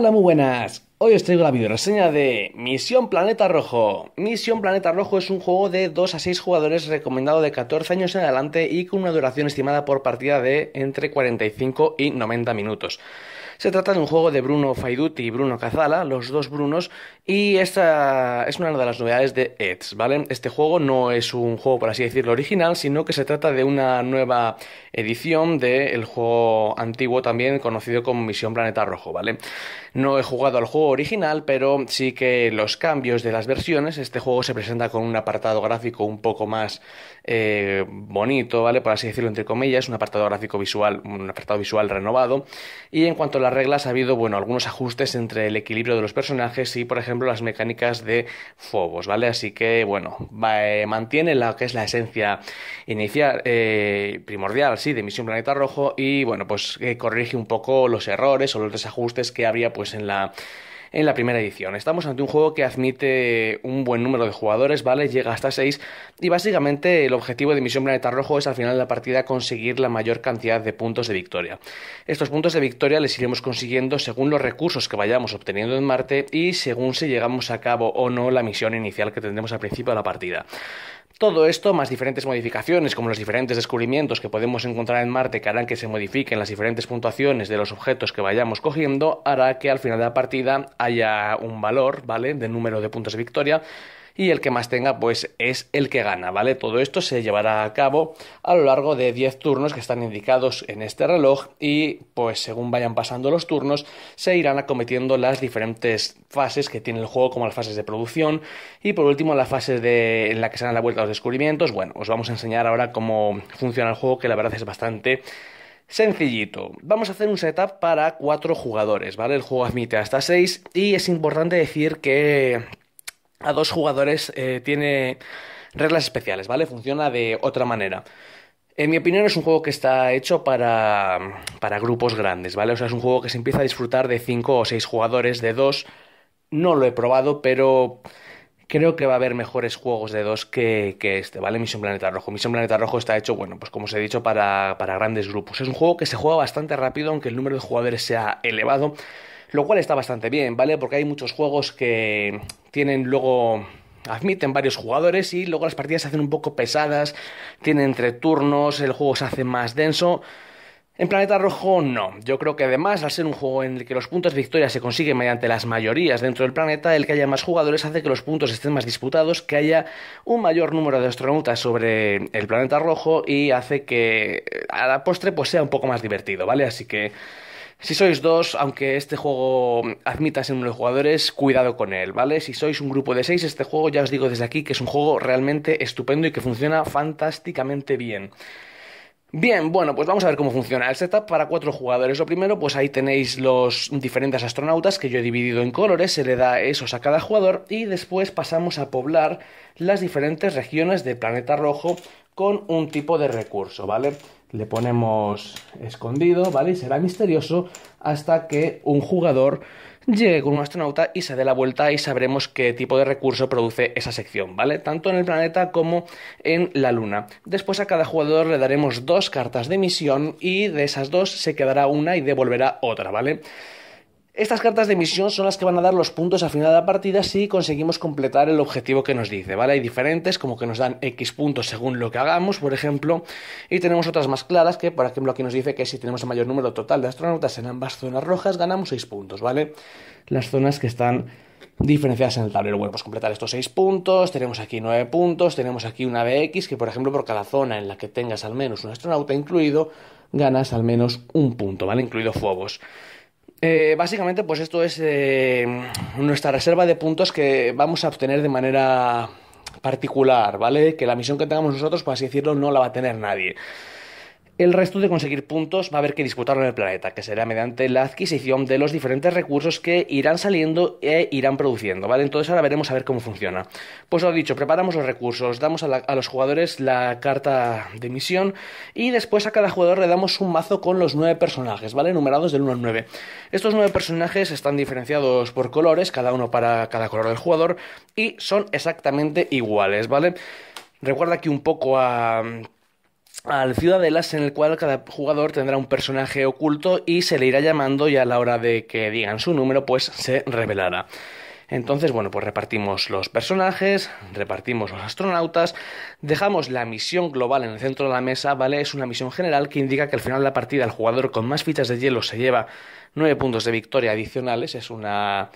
Hola, muy buenas. Hoy os traigo la reseña de Misión Planeta Rojo. Misión Planeta Rojo es un juego de 2 a 6 jugadores recomendado de 14 años en adelante y con una duración estimada por partida de entre 45 y 90 minutos. Se trata de un juego de Bruno Faidutti y Bruno Cazala, los dos Brunos, y esta es una de las novedades de Eds, ¿vale? Este juego no es un juego, por así decirlo, original, sino que se trata de una nueva edición del juego antiguo también conocido como Misión Planeta Rojo, ¿vale? No he jugado al juego original, pero sí que los cambios de las versiones, este juego se presenta con un apartado gráfico un poco más eh, bonito, ¿vale? Por así decirlo, entre comillas, un apartado gráfico visual, un apartado visual renovado. Y en cuanto a las reglas, ha habido, bueno, algunos ajustes entre el equilibrio de los personajes y, por ejemplo, las mecánicas de Fobos, ¿vale? Así que, bueno, eh, mantiene lo que es la esencia inicial, eh, primordial, sí, de Misión Planeta Rojo y, bueno, pues corrige un poco los errores o los desajustes que habría pues en la primera edición. Estamos ante un juego que admite un buen número de jugadores, ¿vale? Llega hasta 6 y básicamente el objetivo de Misión Planeta Rojo es al final de la partida conseguir la mayor cantidad de puntos de victoria. Estos puntos de victoria les iremos consiguiendo según los recursos que vayamos obteniendo en Marte y según si llegamos a cabo o no la misión inicial que tendremos al principio de la partida. Todo esto, más diferentes modificaciones, como los diferentes descubrimientos que podemos encontrar en Marte que harán que se modifiquen las diferentes puntuaciones de los objetos que vayamos cogiendo, hará que al final de la partida haya un valor, ¿vale?, de número de puntos de victoria y el que más tenga pues es el que gana, ¿vale? Todo esto se llevará a cabo a lo largo de 10 turnos que están indicados en este reloj y pues según vayan pasando los turnos se irán acometiendo las diferentes fases que tiene el juego como las fases de producción y por último las fases de, en la que se dan la vuelta a los descubrimientos. Bueno, os vamos a enseñar ahora cómo funciona el juego que la verdad es bastante Sencillito, vamos a hacer un setup para cuatro jugadores, ¿vale? El juego admite hasta seis y es importante decir que a dos jugadores eh, tiene reglas especiales, ¿vale? Funciona de otra manera. En mi opinión es un juego que está hecho para, para grupos grandes, ¿vale? O sea, es un juego que se empieza a disfrutar de cinco o seis jugadores, de dos No lo he probado, pero creo que va a haber mejores juegos de dos que, que, este, ¿vale? Misión Planeta Rojo. Misión Planeta Rojo está hecho, bueno, pues como os he dicho, para, para grandes grupos. Es un juego que se juega bastante rápido, aunque el número de jugadores sea elevado lo cual está bastante bien, ¿vale? Porque hay muchos juegos que tienen luego admiten varios jugadores y luego las partidas se hacen un poco pesadas, tienen entre turnos, el juego se hace más denso. En Planeta Rojo no. Yo creo que además, al ser un juego en el que los puntos de victoria se consiguen mediante las mayorías dentro del planeta, el que haya más jugadores hace que los puntos estén más disputados, que haya un mayor número de astronautas sobre el Planeta Rojo y hace que eh, a la postre pues sea un poco más divertido, ¿vale? Así que si sois dos, aunque este juego admita ser los jugadores, cuidado con él, ¿vale? Si sois un grupo de seis, este juego ya os digo desde aquí que es un juego realmente estupendo y que funciona fantásticamente bien. Bien, bueno, pues vamos a ver cómo funciona el setup para cuatro jugadores. Lo primero, pues ahí tenéis los diferentes astronautas que yo he dividido en colores, se le da esos a cada jugador y después pasamos a poblar las diferentes regiones del planeta rojo con un tipo de recurso, ¿vale? le ponemos escondido, ¿vale? Y será misterioso hasta que un jugador llegue con un astronauta y se dé la vuelta y sabremos qué tipo de recurso produce esa sección, ¿vale? Tanto en el planeta como en la Luna. Después a cada jugador le daremos dos cartas de misión y de esas dos se quedará una y devolverá otra, ¿vale? Estas cartas de misión son las que van a dar los puntos al final de la partida si conseguimos completar el objetivo que nos dice, ¿vale? Hay diferentes, como que nos dan X puntos según lo que hagamos, por ejemplo, y tenemos otras más claras que, por ejemplo, aquí nos dice que si tenemos el mayor número total de astronautas en ambas zonas rojas, ganamos 6 puntos, ¿vale? Las zonas que están diferenciadas en el tablero. Bueno, pues completar estos 6 puntos, tenemos aquí 9 puntos, tenemos aquí una BX que, por ejemplo, por cada zona en la que tengas al menos un astronauta incluido, ganas al menos un punto, ¿vale? Incluido fuegos. Eh, básicamente, pues esto es eh, nuestra reserva de puntos que vamos a obtener de manera particular, ¿vale? Que la misión que tengamos nosotros, por así decirlo, no la va a tener nadie. El resto de conseguir puntos va a haber que disputarlo en el planeta, que será mediante la adquisición de los diferentes recursos que irán saliendo e irán produciendo, ¿vale? Entonces ahora veremos a ver cómo funciona. Pues lo dicho, preparamos los recursos, damos a, los jugadores la carta de misión y después a cada jugador le damos un mazo con los nueve personajes, ¿vale? Numerados del 1 al 9. Estos nueve personajes están diferenciados por colores, cada uno para cada color del jugador, y son exactamente iguales, ¿vale? Recuerda que un poco a al Ciudadelas en el cual cada jugador tendrá un personaje oculto y se le irá llamando y a la hora de que digan su número pues se revelará. Entonces, bueno, pues repartimos los personajes, repartimos los astronautas, dejamos la misión global en el centro de la mesa, ¿vale? Es una misión general que indica que al final de la partida el jugador con más fichas de hielo se lleva 9 puntos de victoria adicionales, es una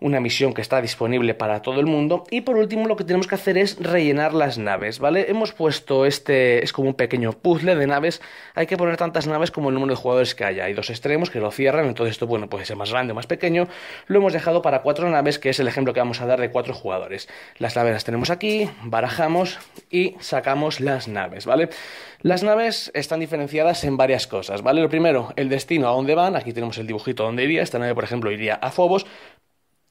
una misión que está disponible para todo el mundo. Y por último lo que tenemos que hacer es rellenar las naves, ¿vale? Hemos puesto este, es como un pequeño puzzle de naves, hay que poner tantas naves como el número de jugadores que haya. Hay dos extremos que lo cierran, entonces esto, bueno, puede ser más grande o más pequeño. Lo hemos dejado para cuatro naves, que es el ejemplo que vamos a dar de cuatro jugadores. Las naves las tenemos aquí, barajamos y sacamos las naves, ¿vale? Las naves están diferenciadas en varias cosas, ¿vale? Lo primero, el destino a dónde van, aquí tenemos el dibujito donde iría, esta nave por ejemplo iría a Fobos,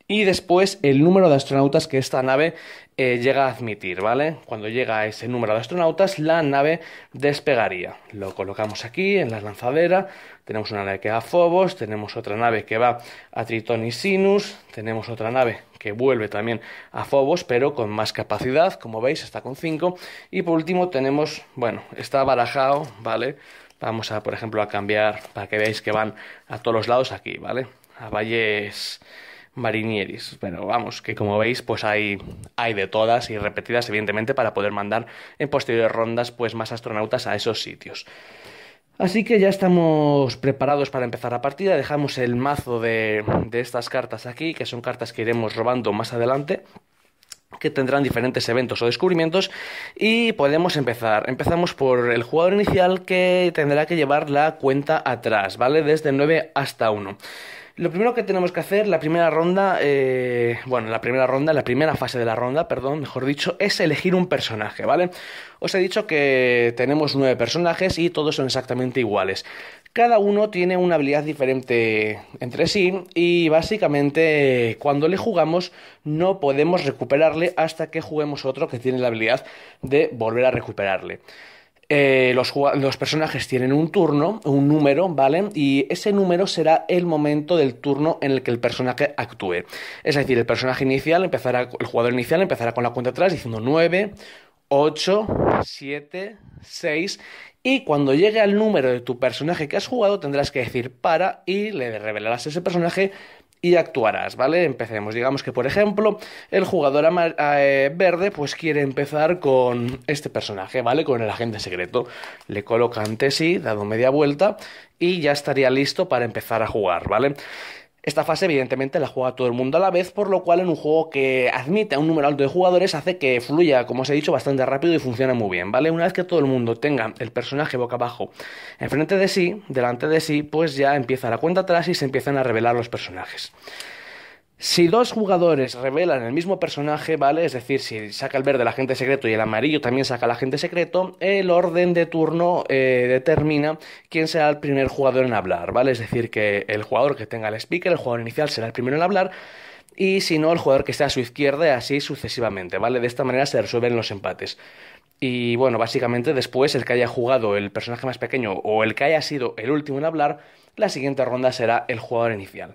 y después el número de astronautas que esta nave eh, llega a admitir, ¿vale? Cuando llega a ese número de astronautas, la nave despegaría. Lo colocamos aquí en la lanzadera. Tenemos una nave que va a Phobos, tenemos otra nave que va a Tritón y Sinus, tenemos otra nave que vuelve también a Phobos, pero con más capacidad, como veis, está con 5. Y por último tenemos, bueno, está barajado, ¿vale? Vamos a, por ejemplo, a cambiar para que veáis que van a todos los lados aquí, ¿vale? A valles Marinieris. Bueno, vamos, que como veis, pues hay, hay de todas y repetidas, evidentemente, para poder mandar en posteriores rondas pues más astronautas a esos sitios. Así que ya estamos preparados para empezar la partida. Dejamos el mazo de, de estas cartas aquí, que son cartas que iremos robando más adelante que tendrán diferentes eventos o descubrimientos y podemos empezar. Empezamos por el jugador inicial que tendrá que llevar la cuenta atrás, ¿vale? Desde 9 hasta 1. Lo primero que tenemos que hacer, la primera ronda, eh, bueno, la primera ronda, la primera fase de la ronda, perdón, mejor dicho, es elegir un personaje, ¿vale? Os he dicho que tenemos nueve personajes y todos son exactamente iguales. Cada uno tiene una habilidad diferente entre sí y básicamente cuando le jugamos no podemos recuperarle hasta que juguemos otro que tiene la habilidad de volver a recuperarle. Eh, los, personajes tienen un turno, un número, ¿vale? Y ese número será el momento del turno en el que el personaje actúe. Es decir, el personaje inicial empezará, el jugador inicial empezará con la cuenta atrás diciendo 9, 8, 7, 6 y cuando llegue al número de tu personaje que has jugado tendrás que decir para y le revelarás a ese personaje y actuarás, ¿vale? Empecemos. Digamos que, por ejemplo, el jugador eh, verde pues quiere empezar con este personaje, ¿vale? Con el agente secreto. Le coloca ante sí, dado media vuelta, y ya estaría listo para empezar a jugar, ¿vale? Esta fase evidentemente la juega todo el mundo a la vez, por lo cual en un juego que admite a un número alto de jugadores hace que fluya, como os he dicho, bastante rápido y funciona muy bien, ¿vale? Una vez que todo el mundo tenga el personaje boca abajo enfrente de sí, delante de sí, pues ya empieza la cuenta atrás y se empiezan a revelar los personajes. Si dos jugadores revelan el mismo personaje, ¿vale? Es decir, si saca el verde el agente secreto y el amarillo también saca el agente secreto, el orden de turno eh, determina quién será el primer jugador en hablar, ¿vale? Es decir, que el jugador que tenga el speaker, el jugador inicial, será el primero en hablar y si no, el jugador que esté a su izquierda y así sucesivamente, ¿vale? De esta manera se resuelven los empates. Y bueno, básicamente después el que haya jugado el personaje más pequeño o el que haya sido el último en hablar, la siguiente ronda será el jugador inicial.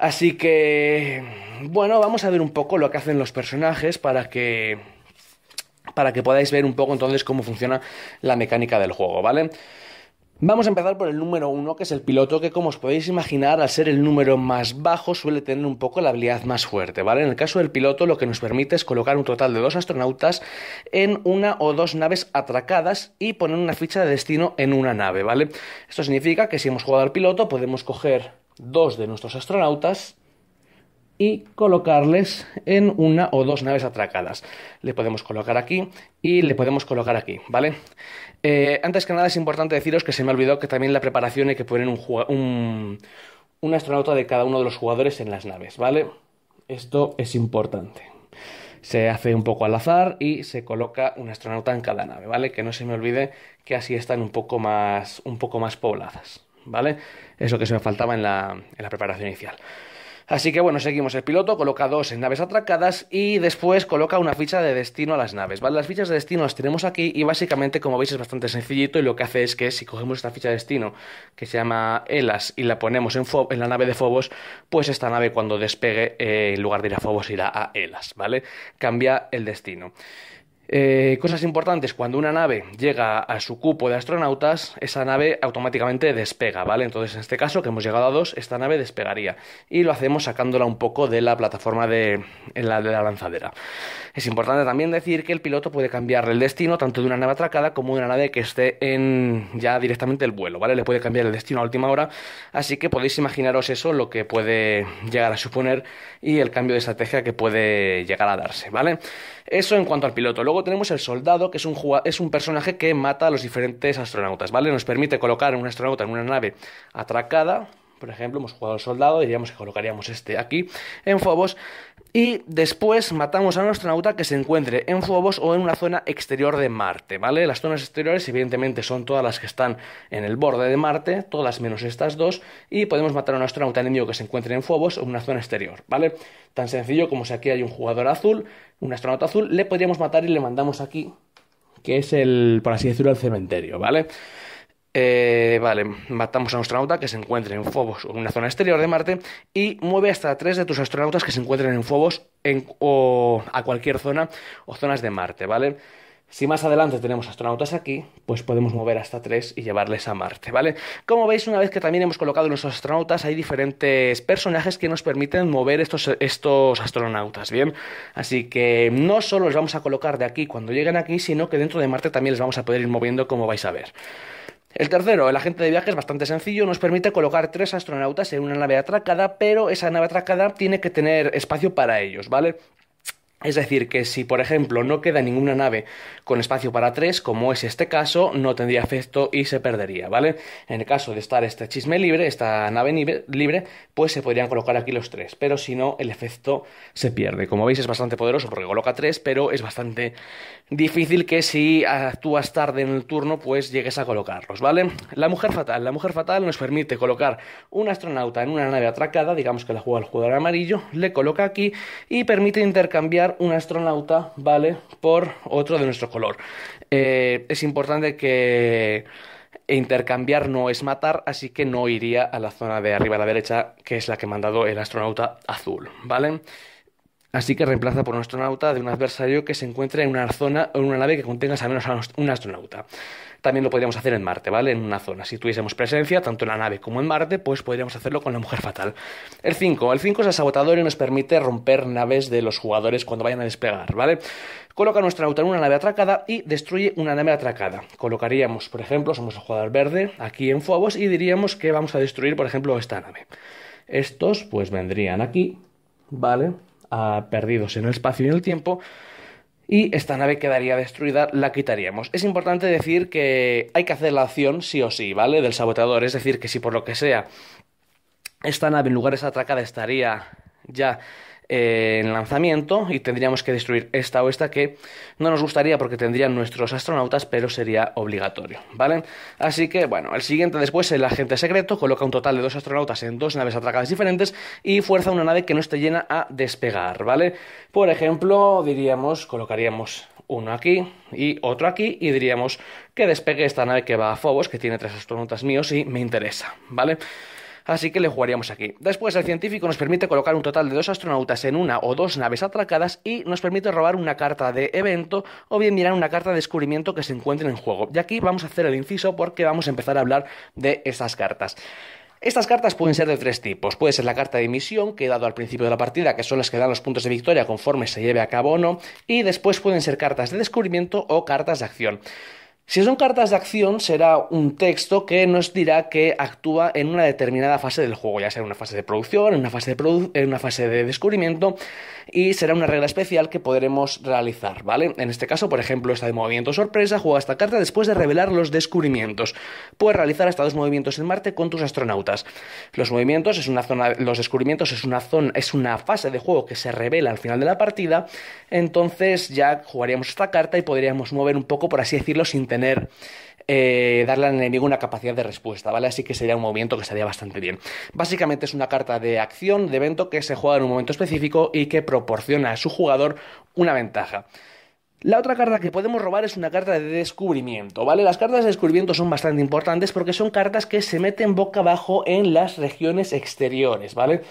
Así que, bueno, vamos a ver un poco lo que hacen los personajes para que para que podáis ver un poco entonces cómo funciona la mecánica del juego, ¿vale? Vamos a empezar por el número uno, que es el piloto, que como os podéis imaginar, al ser el número más bajo, suele tener un poco la habilidad más fuerte, ¿vale? En el caso del piloto, lo que nos permite es colocar un total de dos astronautas en una o dos naves atracadas y poner una ficha de destino en una nave, ¿vale? Esto significa que si hemos jugado al piloto, podemos coger dos de nuestros astronautas y colocarles en una o dos naves atracadas. Le podemos colocar aquí y le podemos colocar aquí, ¿vale? Eh, antes que nada es importante deciros que se me olvidó que también la preparación es que poner un, un astronauta de cada uno de los jugadores en las naves, ¿vale? Esto es importante. Se hace un poco al azar y se coloca un astronauta en cada nave, ¿vale? Que no se me olvide que así están un poco más, un poco más pobladas. ¿vale? eso que se me faltaba en la, preparación inicial. Así que bueno, seguimos. El piloto coloca dos en naves atracadas y después coloca una ficha de destino a las naves. ¿vale? Las fichas de destino las tenemos aquí y básicamente, como veis, es bastante sencillito y lo que hace es que si cogemos esta ficha de destino que se llama Elas y la ponemos en, la nave de Fobos, pues esta nave cuando despegue, eh, en lugar de ir a Fobos, irá a Elas, ¿vale? Cambia el destino. Eh, cosas importantes, cuando una nave llega a su cupo de astronautas, esa nave automáticamente despega, ¿vale? Entonces, en este caso, que hemos llegado a dos, esta nave despegaría. Y lo hacemos sacándola un poco de la plataforma de, en la, de la lanzadera. Es importante también decir que el piloto puede cambiar el destino tanto de una nave atracada como de una nave que esté en ya directamente el vuelo, ¿vale? Le puede cambiar el destino a última hora, así que podéis imaginaros eso, lo que puede llegar a suponer y el cambio de estrategia que puede llegar a darse, ¿vale? Eso en cuanto al piloto. Luego tenemos el soldado, que es un, es un personaje que mata a los diferentes astronautas, ¿vale? Nos permite colocar un astronauta en una nave atracada, por ejemplo, hemos jugado al soldado, diríamos que colocaríamos este aquí en Fobos. Y después matamos a un astronauta que se encuentre en fuegos o en una zona exterior de Marte, ¿vale? Las zonas exteriores, evidentemente, son todas las que están en el borde de Marte, todas menos estas dos, y podemos matar a un astronauta enemigo que se encuentre en fuegos o en una zona exterior, ¿vale? Tan sencillo como si aquí hay un jugador azul, un astronauta azul, le podríamos matar y le mandamos aquí, que es el, por así decirlo, el cementerio, ¿vale? Eh, vale, matamos a un astronauta que se encuentre en Fobos o en una zona exterior de Marte y mueve hasta tres de tus astronautas que se encuentren en Fobos o a cualquier zona o zonas de Marte, ¿vale? Si más adelante tenemos astronautas aquí, pues podemos mover hasta tres y llevarles a Marte, ¿vale? Como veis, una vez que también hemos colocado nuestros astronautas, hay diferentes personajes que nos permiten mover estos, estos astronautas, ¿bien? Así que no solo los vamos a colocar de aquí cuando lleguen aquí, sino que dentro de Marte también les vamos a poder ir moviendo, como vais a ver. El tercero, el agente de viaje es bastante sencillo, nos permite colocar tres astronautas en una nave atracada, pero esa nave atracada tiene que tener espacio para ellos, ¿vale? Es decir, que si por ejemplo no queda ninguna nave con espacio para tres, como es este caso, no tendría efecto y se perdería, ¿vale? En el caso de estar este chisme libre, esta nave libre, pues se podrían colocar aquí los tres, pero si no, el efecto se pierde. Como veis es bastante poderoso porque coloca tres, pero es bastante difícil que si actúas tarde en el turno, pues llegues a colocarlos, ¿vale? La mujer fatal. La mujer fatal nos permite colocar un astronauta en una nave atracada, digamos que la juega el jugador amarillo, le coloca aquí y permite intercambiar un astronauta, ¿vale? Por otro de nuestro color. Eh, es importante que intercambiar no es matar, así que no iría a la zona de arriba a la derecha, que es la que ha mandado el astronauta azul, ¿vale? Así que reemplaza por un astronauta de un adversario que se encuentre en una zona o en una nave que contenga al menos un astronauta. También lo podríamos hacer en Marte, ¿vale? En una zona. Si tuviésemos presencia, tanto en la nave como en Marte, pues podríamos hacerlo con la mujer fatal. El 5. El 5 es el sabotador y nos permite romper naves de los jugadores cuando vayan a despegar, ¿vale? Coloca a nuestra astronauta en una nave atracada y destruye una nave atracada. Colocaríamos, por ejemplo, somos el jugador verde aquí en Fuegos y diríamos que vamos a destruir, por ejemplo, esta nave. Estos, pues vendrían aquí, ¿vale? perdidos en el espacio y en el tiempo, y esta nave quedaría destruida, la quitaríamos. Es importante decir que hay que hacer la acción sí o sí, ¿vale? Del saboteador, es decir, que si por lo que sea esta nave en lugar de atracada estaría ya eh, en lanzamiento y tendríamos que destruir esta o esta que no nos gustaría porque tendrían nuestros astronautas, pero sería obligatorio, ¿vale? Así que, bueno, el siguiente después, el agente secreto, coloca un total de dos astronautas en dos naves atracadas diferentes y fuerza una nave que no esté llena a despegar, ¿vale? Por ejemplo, diríamos, colocaríamos uno aquí y otro aquí y diríamos que despegue esta nave que va a Fobos que tiene tres astronautas míos y me interesa, ¿vale? así que le jugaríamos aquí. Después el científico nos permite colocar un total de dos astronautas en una o dos naves atracadas y nos permite robar una carta de evento o bien mirar una carta de descubrimiento que se encuentre en juego. Y aquí vamos a hacer el inciso porque vamos a empezar a hablar de estas cartas. Estas cartas pueden ser de tres tipos. Puede ser la carta de misión que he dado al principio de la partida, que son las que dan los puntos de victoria conforme se lleve a cabo o no, y después pueden ser cartas de descubrimiento o cartas de acción. Si son cartas de acción, será un texto que nos dirá que actúa en una determinada fase del juego, ya sea en una fase de producción, en una fase de, descubrimiento, y será una regla especial que podremos realizar, ¿vale? En este caso, por ejemplo, esta de movimiento sorpresa, juega esta carta después de revelar los descubrimientos. Puedes realizar hasta dos movimientos en Marte con tus astronautas. Los movimientos descubrimientos es una fase de juego que se revela al final de la partida, entonces ya jugaríamos esta carta y podríamos mover un poco, por así decirlo, sin eh, darle al enemigo una capacidad de respuesta, ¿vale? Así que sería un movimiento que estaría bastante bien. Básicamente es una carta de acción, de evento, que se juega en un momento específico y que proporciona a su jugador una ventaja. La otra carta que podemos robar es una carta de descubrimiento, ¿vale? Las cartas de descubrimiento son bastante importantes porque son cartas que se meten boca abajo en las regiones exteriores, ¿vale?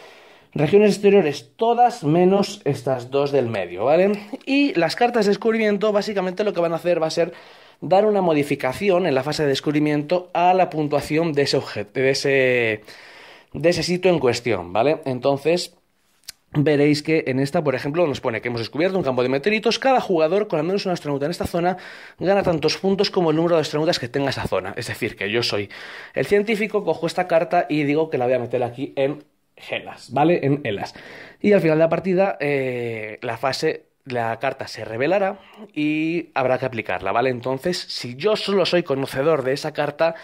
Regiones exteriores, todas menos estas dos del medio, ¿vale? Y las cartas de descubrimiento básicamente lo que van a hacer va a ser dar una modificación en la fase de descubrimiento a la puntuación de ese objeto, de ese, de ese sitio en cuestión, ¿vale? Entonces, veréis que en esta, por ejemplo, nos pone que hemos descubierto un campo de meteoritos. Cada jugador con al menos una astronauta en esta zona gana tantos puntos como el número de astronautas que tenga esa zona. Es decir, que yo soy el científico, cojo esta carta y digo que la voy a meter aquí en Helas, ¿vale? En Helas. Y al final de la partida, eh, la fase la carta se revelará y habrá que aplicarla, ¿vale? Entonces, si yo solo soy conocedor de esa carta,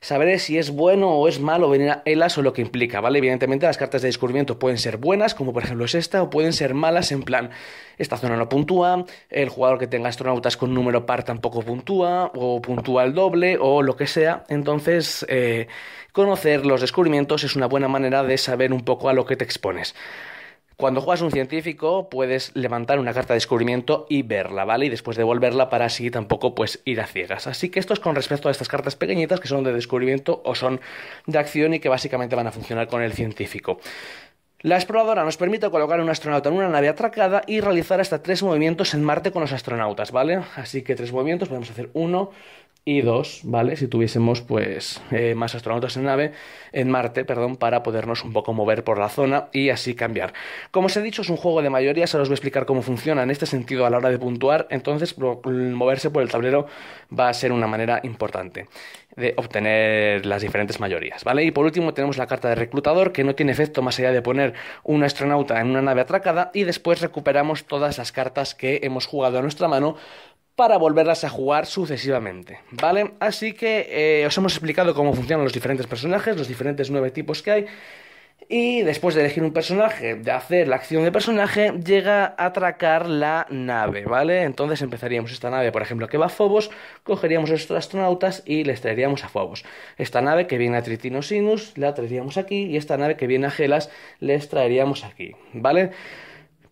sabré si es bueno o es malo venir a o lo que implica, ¿vale? Evidentemente las cartas de descubrimiento pueden ser buenas, como por ejemplo es esta, o pueden ser malas en plan, esta zona no puntúa, el jugador que tenga astronautas con número par tampoco puntúa, o puntúa el doble, o lo que sea. Entonces, eh, conocer los descubrimientos es una buena manera de saber un poco a lo que te expones. Cuando juegas un científico, puedes levantar una carta de descubrimiento y verla, ¿vale? Y después devolverla para así tampoco pues ir a ciegas. Así que esto es con respecto a estas cartas pequeñitas que son de descubrimiento o son de acción y que básicamente van a funcionar con el científico. La exploradora nos permite colocar a un astronauta en una nave atracada y realizar hasta tres movimientos en Marte con los astronautas, ¿vale? Así que tres movimientos, podemos hacer uno, y dos, ¿vale? Si tuviésemos pues eh, más astronautas en nave, en Marte, perdón, para podernos un poco mover por la zona y así cambiar. Como os he dicho, es un juego de mayoría, se os voy a explicar cómo funciona en este sentido a la hora de puntuar, entonces mm, moverse por el tablero va a ser una manera importante de obtener las diferentes mayorías, ¿vale? Y por último tenemos la carta de reclutador que no tiene efecto más allá de poner un astronauta en una nave atracada y después recuperamos todas las cartas que hemos jugado a nuestra mano para volverlas a jugar sucesivamente, ¿vale? Así que eh, os hemos explicado cómo funcionan los diferentes personajes, los diferentes nueve tipos que hay, y después de elegir un personaje, de hacer la acción de personaje, llega a atracar la nave, ¿vale? Entonces empezaríamos esta nave, por ejemplo, que va a Fobos cogeríamos a estos astronautas y les traeríamos a Fobos Esta nave que viene a Sinus la traeríamos aquí y esta nave que viene a Gelas les traeríamos aquí, ¿vale?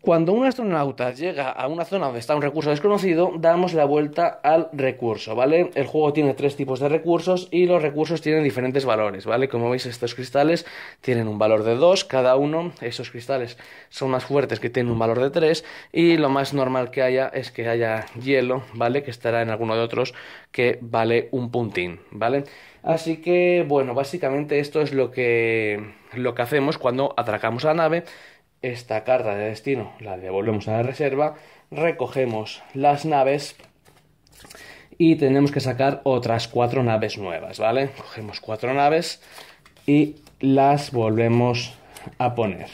Cuando un astronauta llega a una zona donde está un recurso desconocido, damos la vuelta al recurso, ¿vale? El juego tiene tres tipos de recursos y los recursos tienen diferentes valores, ¿vale? Como veis, estos cristales tienen un valor de 2 cada uno, esos cristales son más fuertes que tienen un valor de 3 y lo más normal que haya es que haya hielo, ¿vale? Que estará en alguno de otros que vale un puntín, ¿vale? Así que, bueno, básicamente esto es lo que, lo que hacemos cuando atracamos la nave esta carta de destino la devolvemos a la reserva, recogemos las naves y tenemos que sacar otras cuatro naves nuevas, ¿vale? Cogemos cuatro naves y las volvemos a poner.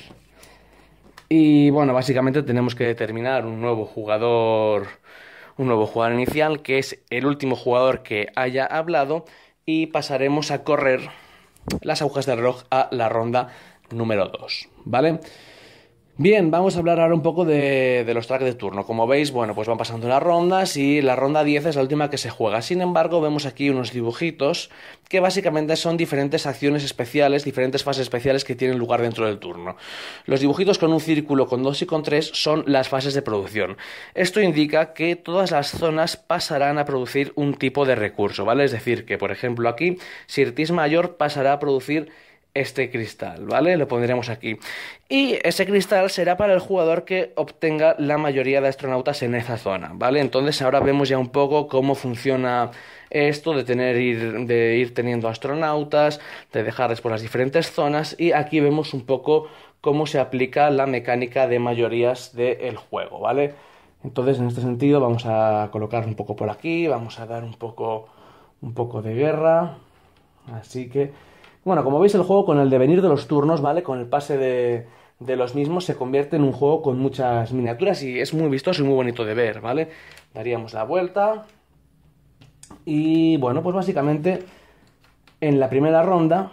Y bueno, básicamente tenemos que determinar un nuevo jugador, un nuevo jugador inicial, que es el último jugador que haya hablado, y pasaremos a correr las agujas del reloj a la ronda número 2, ¿vale? Bien, vamos a hablar ahora un poco de, los tracks de turno. Como veis, bueno, pues van pasando las rondas y la ronda 10 es la última que se juega. Sin embargo, vemos aquí unos dibujitos que básicamente son diferentes acciones especiales, diferentes fases especiales que tienen lugar dentro del turno. Los dibujitos con un círculo, con dos y con tres son las fases de producción. Esto indica que todas las zonas pasarán a producir un tipo de recurso, ¿vale? Es decir, que por ejemplo aquí Sirtis Mayor pasará a producir este cristal, ¿vale? Lo pondremos aquí. Y ese cristal será para el jugador que obtenga la mayoría de astronautas en esa zona, ¿vale? Entonces ahora vemos ya un poco cómo funciona esto de tener ir, de ir teniendo astronautas, de dejarles por las diferentes zonas y aquí vemos un poco cómo se aplica la mecánica de mayorías del juego, ¿vale? Entonces, en este sentido, vamos a colocar un poco por aquí, vamos a dar un poco un poco de guerra. Así que bueno, como veis el juego con el devenir de los turnos, ¿vale? Con el pase de, los mismos se convierte en un juego con muchas miniaturas y es muy vistoso y muy bonito de ver, ¿vale? Daríamos la vuelta. Y bueno, pues básicamente en la primera ronda,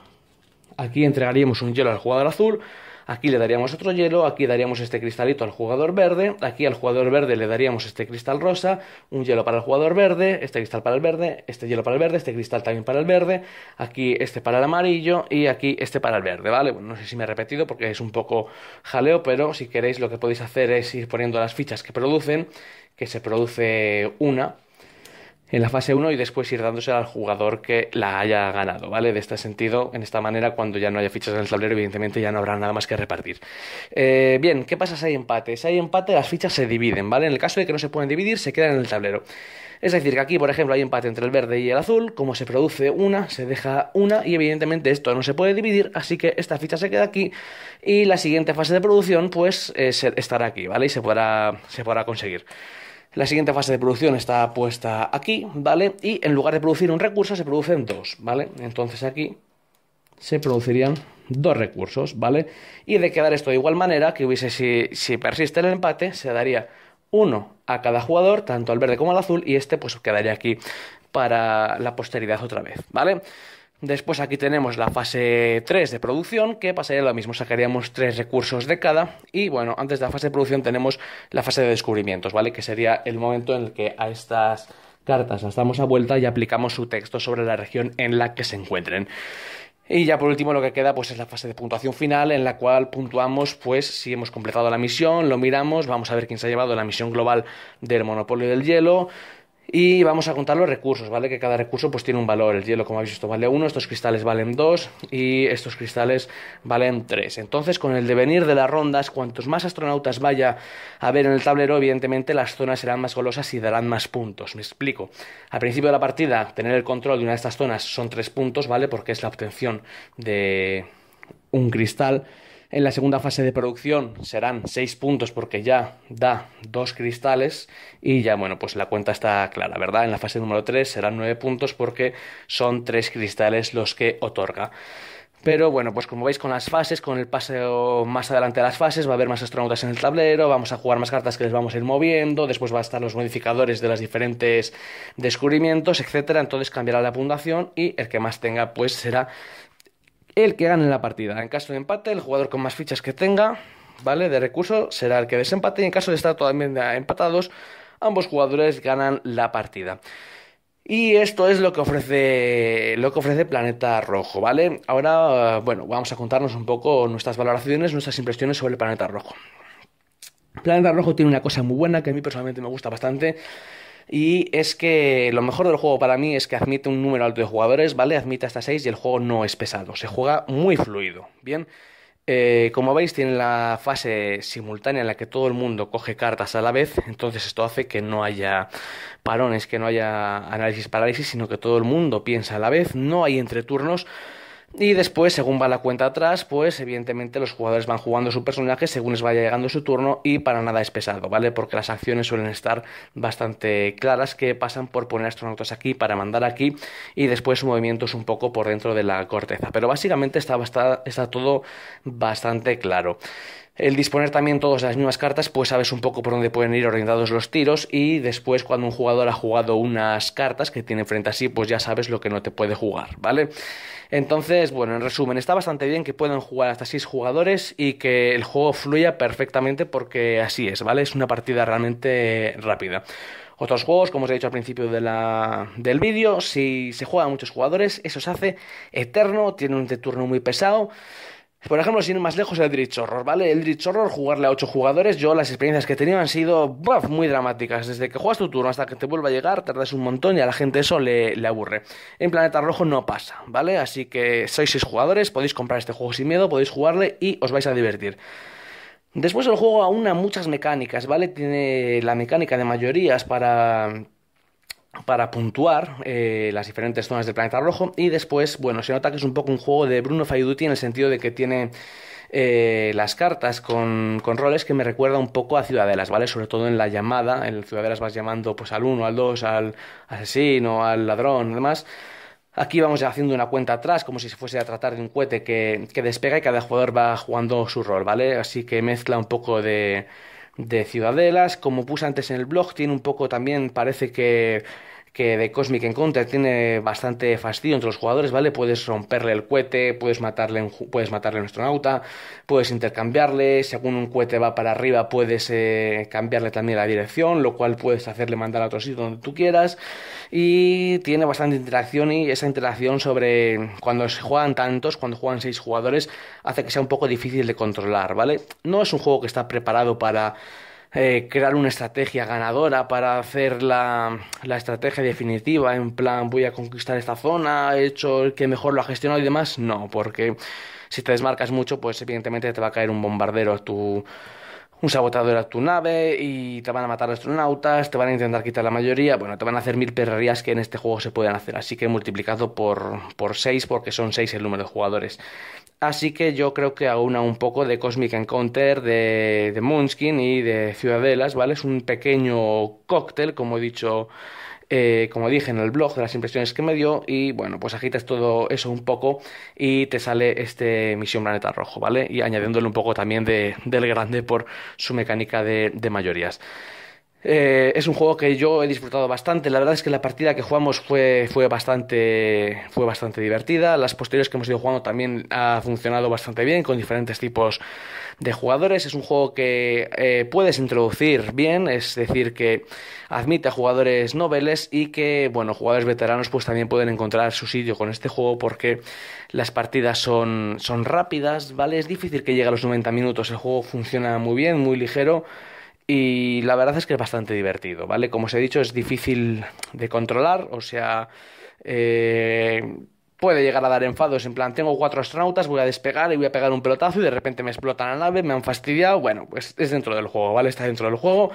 aquí entregaríamos un hielo al jugador azul, Aquí le daríamos otro hielo, aquí daríamos este cristalito al jugador verde, aquí al jugador verde le daríamos este cristal rosa, un hielo para el jugador verde, este cristal para el verde, este hielo para el verde, este cristal también para el verde, aquí este para el amarillo y aquí este para el verde, ¿vale? Bueno, no sé si me he repetido porque es un poco jaleo, pero si queréis lo que podéis hacer es ir poniendo las fichas que producen, que se produce una, en la fase 1 y después ir dándosela al jugador que la haya ganado, ¿vale? De este sentido, en esta manera, cuando ya no haya fichas en el tablero, evidentemente ya no habrá nada más que repartir. Eh, bien, ¿qué pasa si hay empate? Si hay empate, las fichas se dividen, ¿vale? En el caso de que no se puedan dividir, se quedan en el tablero. Es decir, que aquí, por ejemplo, hay empate entre el verde y el azul. Como se produce una, se deja una y evidentemente esto no se puede dividir, así que esta ficha se queda aquí y la siguiente fase de producción, pues, eh, estará aquí, ¿vale? Y se podrá conseguir. La siguiente fase de producción está puesta aquí, ¿vale? Y en lugar de producir un recurso, se producen dos, ¿vale? Entonces aquí se producirían dos recursos, ¿vale? Y de quedar esto de igual manera, que hubiese, si, persiste el empate, se daría uno a cada jugador, tanto al verde como al azul, y este pues quedaría aquí para la posteridad otra vez, ¿vale? Después aquí tenemos la fase 3 de producción, que pasaría lo mismo, sacaríamos tres recursos de cada. Y bueno, antes de la fase de producción tenemos la fase de descubrimientos, ¿vale? Que sería el momento en el que a estas cartas las damos a vuelta y aplicamos su texto sobre la región en la que se encuentren. Y ya por último lo que queda pues es la fase de puntuación final en la cual puntuamos pues si hemos completado la misión, lo miramos, vamos a ver quién se ha llevado la misión global del monopolio del hielo, y vamos a contar los recursos, ¿vale? Que cada recurso pues tiene un valor. El hielo, como habéis visto, vale 1, estos cristales valen 2 y estos cristales valen 3. Entonces, con el devenir de las rondas, cuantos más astronautas vaya a ver en el tablero, evidentemente las zonas serán más golosas y darán más puntos. Me explico. Al principio de la partida, tener el control de una de estas zonas son 3 puntos, ¿vale? Porque es la obtención de un cristal en la segunda fase de producción serán 6 puntos porque ya da 2 cristales y ya, bueno, pues la cuenta está clara, ¿verdad? En la fase número 3 serán 9 puntos porque son 3 cristales los que otorga. Pero bueno, pues como veis con las fases, con el paseo más adelante de las fases, va a haber más astronautas en el tablero, vamos a jugar más cartas que les vamos a ir moviendo, después va a estar los modificadores de los diferentes descubrimientos, etcétera. Entonces cambiará la puntuación y el que más tenga, pues será el que gane la partida. En caso de empate, el jugador con más fichas que tenga, ¿vale? De recurso será el que desempate y en caso de estar totalmente empatados, ambos jugadores ganan la partida. Y esto es lo que ofrece lo que ofrece Planeta Rojo, ¿vale? Ahora, bueno, vamos a contarnos un poco nuestras valoraciones, nuestras impresiones sobre el Planeta Rojo. Planeta Rojo tiene una cosa muy buena que a mí personalmente me gusta bastante y es que lo mejor del juego para mí es que admite un número alto de jugadores, ¿vale? Admite hasta 6 y el juego no es pesado, se juega muy fluido, ¿bien? Eh, como veis, tiene la fase simultánea en la que todo el mundo coge cartas a la vez, entonces esto hace que no haya parones, que no haya análisis-parálisis, sino que todo el mundo piensa a la vez, no hay entreturnos. Y después, según va la cuenta atrás, pues evidentemente los jugadores van jugando su personaje según les vaya llegando su turno y para nada es pesado, ¿vale? Porque las acciones suelen estar bastante claras que pasan por poner astronautas aquí, para mandar aquí y después movimientos un poco por dentro de la corteza. Pero básicamente está, está todo bastante claro el disponer también todas las mismas cartas, pues sabes un poco por dónde pueden ir orientados los tiros y después cuando un jugador ha jugado unas cartas que tiene frente a sí, pues ya sabes lo que no te puede jugar, ¿vale? Entonces, bueno, en resumen, está bastante bien que puedan jugar hasta 6 jugadores y que el juego fluya perfectamente porque así es, ¿vale? Es una partida realmente rápida otros juegos, como os he dicho al principio de la, del vídeo, si se juega muchos jugadores, eso se hace eterno, tiene un turno muy pesado por ejemplo, sin ir más lejos, el Drift Horror, ¿vale? El Drift Horror, jugarle a 8 jugadores, yo las experiencias que he tenido han sido muy dramáticas. Desde que juegas tu turno hasta que te vuelva a llegar, tardas un montón y a la gente eso le, le aburre. En Planeta Rojo no pasa, ¿vale? Así que sois 6 jugadores, podéis comprar este juego sin miedo, podéis jugarle y os vais a divertir. Después el juego aúna muchas mecánicas, ¿vale? Tiene la mecánica de mayorías para para puntuar eh, las diferentes zonas del planeta rojo y después, bueno, se nota que es un poco un juego de Bruno Faiduti en el sentido de que tiene eh, las cartas con, con, roles que me recuerda un poco a Ciudadelas, ¿vale? Sobre todo en la llamada, en Ciudadelas vas llamando pues al 1, al 2, al asesino, al ladrón, demás. Aquí vamos ya haciendo una cuenta atrás, como si se fuese a tratar de un cohete que, que despega y cada jugador va jugando su rol, ¿vale? Así que mezcla un poco de, de ciudadelas. Como puse antes en el blog, tiene un poco también, parece que que de Cosmic Encounter tiene bastante fastidio entre los jugadores, ¿vale? Puedes romperle el cohete, puedes matarle, puedes matarle a un astronauta, puedes intercambiarle, según un cohete va para arriba puedes eh, cambiarle también la dirección, lo cual puedes hacerle mandar a otro sitio donde tú quieras y tiene bastante interacción y esa interacción sobre cuando se juegan tantos, cuando juegan seis jugadores, hace que sea un poco difícil de controlar, ¿vale? No es un juego que está preparado para eh, crear una estrategia ganadora para hacer la, la, estrategia definitiva, en plan voy a conquistar esta zona, he hecho el que mejor lo ha gestionado y demás, no, porque si te desmarcas mucho, pues evidentemente te va a caer un bombardero a tu un sabotador a tu nave y te van a matar astronautas, te van a intentar quitar la mayoría, bueno, te van a hacer mil perrerías que en este juego se pueden hacer, así que multiplicado por, por 6 porque son 6 el número de jugadores. Así que yo creo que aúna un poco de Cosmic Encounter, de, de y de Ciudadelas, ¿vale? Es un pequeño cóctel, como he dicho eh, como dije en el blog, de las impresiones que me dio y bueno, pues agitas todo eso un poco y te sale este Misión Planeta Rojo, ¿vale? Y añadiéndole un poco también de, del grande por su mecánica de mayorías. Eh, es un juego que yo he disfrutado bastante. La verdad es que la partida que jugamos fue, fue, bastante, fue bastante divertida. Las posteriores que hemos ido jugando también ha funcionado bastante bien con diferentes tipos de jugadores. Es un juego que eh, puedes introducir bien, es decir, que admite a jugadores noveles y que, bueno, jugadores veteranos pues también pueden encontrar su sitio con este juego porque las partidas son, son rápidas, ¿vale? Es difícil que llegue a los 90 minutos. El juego funciona muy bien, muy ligero y la verdad es que es bastante divertido, ¿vale? Como os he dicho, es difícil de controlar, o sea, eh, puede llegar a dar enfados, en plan, tengo cuatro astronautas, voy a despegar y voy a pegar un pelotazo y de repente me explota la nave, me han fastidiado, bueno, pues es dentro del juego, ¿vale? Está dentro del juego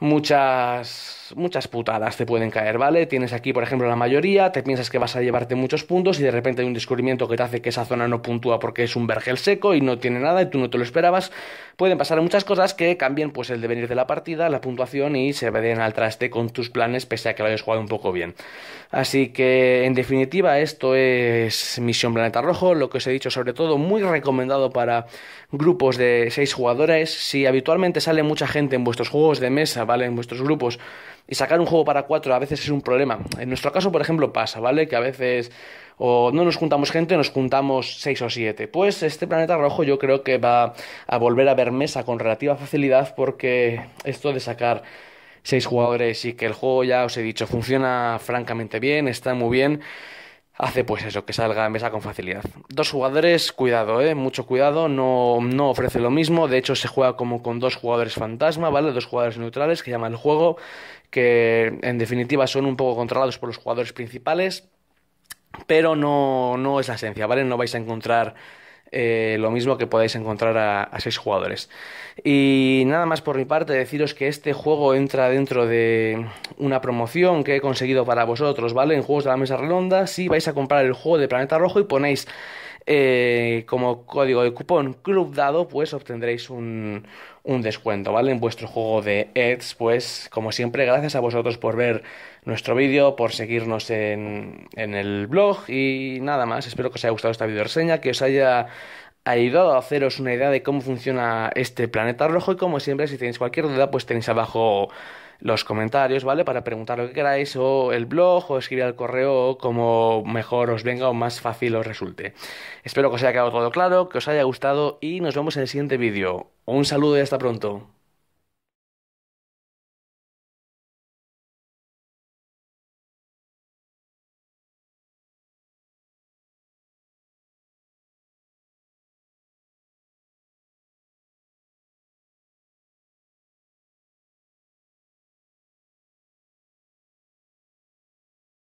muchas, muchas putadas te pueden caer, ¿vale? Tienes aquí, por ejemplo, la mayoría, te piensas que vas a llevarte muchos puntos y de repente hay un descubrimiento que te hace que esa zona no puntúa porque es un vergel seco y no tiene nada y tú no te lo esperabas. Pueden pasar muchas cosas que cambien pues el devenir de la partida, la puntuación y se den al traste con tus planes pese a que lo hayas jugado un poco bien. Así que, en definitiva, esto es Misión Planeta Rojo, lo que os he dicho sobre todo, muy recomendado para grupos de 6 jugadores. Si habitualmente sale mucha gente en vuestros juegos de mesa ¿vale? En vuestros grupos. Y sacar un juego para cuatro a veces es un problema. En nuestro caso, por ejemplo, pasa, ¿vale? Que a veces o no nos juntamos gente, nos juntamos seis o siete. Pues este planeta rojo yo creo que va a volver a ver mesa con relativa facilidad porque esto de sacar seis jugadores y que el juego ya os he dicho funciona francamente bien, está muy bien hace pues eso, que salga a mesa con facilidad. Dos jugadores, cuidado, eh, mucho cuidado, no, no ofrece lo mismo, de hecho se juega como con dos jugadores fantasma, ¿vale? Dos jugadores neutrales que llama el juego, que en definitiva son un poco controlados por los jugadores principales, pero no, no es la esencia, ¿vale? No vais a encontrar eh, lo mismo que podáis encontrar a, a, seis jugadores. Y nada más por mi parte, deciros que este juego entra dentro de una promoción que he conseguido para vosotros, ¿vale? En Juegos de la Mesa Redonda, si vais a comprar el juego de Planeta Rojo y ponéis eh, como código de cupón club dado pues obtendréis un, un descuento, ¿vale? En vuestro juego de Eds, pues como siempre, gracias a vosotros por ver nuestro vídeo, por seguirnos en, en el blog y nada más. Espero que os haya gustado esta videoreseña que os haya ayudado a haceros una idea de cómo funciona este planeta rojo y como siempre, si tenéis cualquier duda, pues tenéis abajo los comentarios, ¿vale? Para preguntar lo que queráis o el blog o escribir al correo o como mejor os venga o más fácil os resulte. Espero que os haya quedado todo claro, que os haya gustado y nos vemos en el siguiente vídeo. Un saludo y hasta pronto.